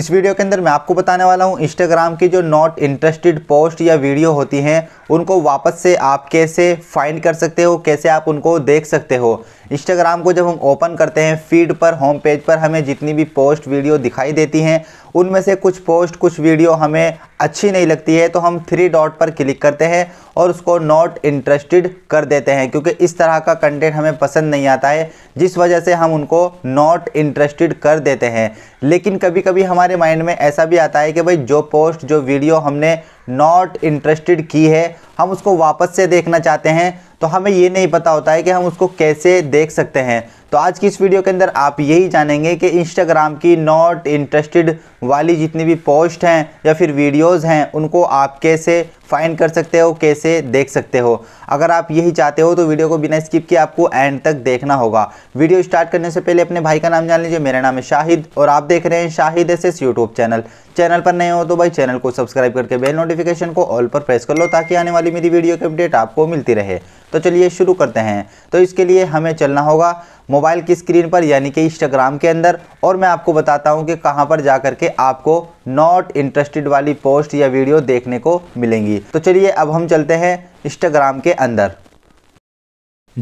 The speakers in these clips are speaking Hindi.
इस वीडियो के अंदर मैं आपको बताने वाला हूँ इंस्टाग्राम की जो नॉट इंटरेस्टेड पोस्ट या वीडियो होती हैं उनको वापस से आप कैसे फाइंड कर सकते हो कैसे आप उनको देख सकते हो इंस्टाग्राम को जब हम ओपन करते हैं फीड पर होम पेज पर हमें जितनी भी पोस्ट वीडियो दिखाई देती हैं उनमें से कुछ पोस्ट कुछ वीडियो हमें अच्छी नहीं लगती है तो हम थ्री डॉट पर क्लिक करते हैं और उसको नॉट इंटरेस्टेड कर देते हैं क्योंकि इस तरह का कंटेंट हमें पसंद नहीं आता है जिस वजह से हम उनको नॉट इंटरेस्टेड कर देते हैं लेकिन कभी कभी हमारे माइंड में ऐसा भी आता है कि भाई जो पोस्ट जो वीडियो हमने नॉट इंटरेस्टेड की है हम उसको वापस से देखना चाहते हैं तो हमें ये नहीं पता होता है कि हम उसको कैसे देख सकते हैं तो आज की इस वीडियो के अंदर आप यही जानेंगे कि इंस्टाग्राम की नॉट इंटरेस्टेड वाली जितनी भी पोस्ट हैं या फिर वीडियोज़ हैं उनको आप कैसे फाइंड कर सकते हो कैसे देख सकते हो अगर आप यही चाहते हो तो वीडियो को बिना स्किप किए आपको एंड तक देखना होगा वीडियो स्टार्ट करने से पहले अपने भाई का नाम जान लीजिए मेरा नाम है शाहिद और आप देख रहे हैं Shahid S S YouTube channel channel पर नए हो तो भाई चैनल को सब्सक्राइब करके बेल नोटिफिकेशन को ऑल पर प्रेस कर लो ताकि आने वाली मेरी वीडियो की अपडेट आपको मिलती रहे तो चलिए शुरू करते हैं तो इसके लिए हमें चलना होगा मोबाइल की स्क्रीन पर यानी कि इंस्टाग्राम के अंदर और मैं आपको बताता हूँ कि कहाँ पर जा करके आपको नॉट इंटरेस्टेड वाली पोस्ट या वीडियो देखने को मिलेंगी तो चलिए अब हम चलते हैं इंस्टाग्राम के अंदर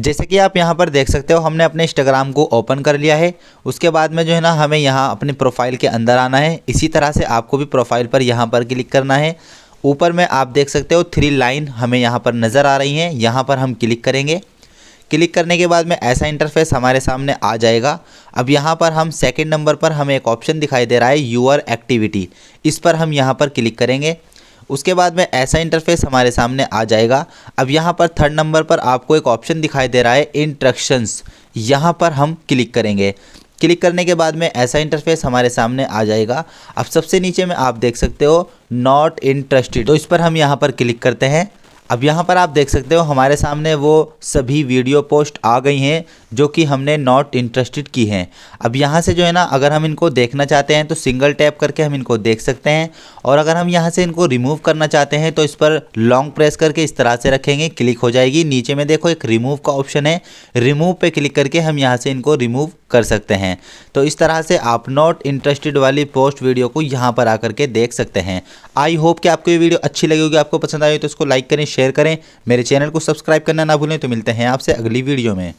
जैसे कि आप यहाँ पर देख सकते हो हमने अपने इंस्टाग्राम को ओपन कर लिया है उसके बाद में जो है ना हमें यहाँ अपने प्रोफाइल के अंदर आना है इसी तरह से आपको भी प्रोफाइल पर यहाँ पर क्लिक करना है ऊपर में आप देख सकते हो थ्री लाइन हमें यहाँ पर नज़र आ रही हैं यहाँ पर हम क्लिक करेंगे क्लिक करने के बाद में ऐसा इंटरफेस हमारे सामने आ जाएगा अब यहाँ पर हम सेकेंड नंबर पर हमें एक ऑप्शन दिखाई दे रहा है यूअर एक्टिविटी इस पर हम यहाँ पर क्लिक करेंगे उसके बाद में ऐसा इंटरफेस हमारे सामने आ जाएगा अब यहाँ पर थर्ड नंबर पर आपको एक ऑप्शन दिखाई दे रहा है इंट्रक्शंस यहाँ पर हम क्लिक करेंगे क्लिक करने के बाद में ऐसा इंटरफेस हमारे सामने आ जाएगा अब सबसे नीचे में आप देख सकते हो नॉट इंटरेस्टेड तो इस पर हम यहाँ पर क्लिक करते हैं अब यहाँ पर आप देख सकते हो हमारे सामने वो सभी वीडियो पोस्ट आ गई हैं जो कि हमने नॉट इंटरेस्टेड की हैं अब यहाँ से जो है ना अगर हम इनको देखना चाहते हैं तो सिंगल टैप करके हम इनको देख सकते हैं और अगर हम यहाँ से इनको रिमूव करना चाहते हैं तो इस पर लॉन्ग प्रेस करके इस तरह से रखेंगे क्लिक हो जाएगी नीचे में देखो एक रिमूव का ऑप्शन है रिमूव पर क्लिक करके हम यहाँ से इनको रिमूव कर सकते हैं तो इस तरह से आप नॉट इंटरेस्टेड वाली पोस्ट वीडियो को यहाँ पर आकर के देख सकते हैं आई होप कि आपको ये वीडियो अच्छी लगी होगी आपको पसंद आई तो इसको लाइक करें शेयर करें मेरे चैनल को सब्सक्राइब करना ना भूलें तो मिलते हैं आपसे अगली वीडियो में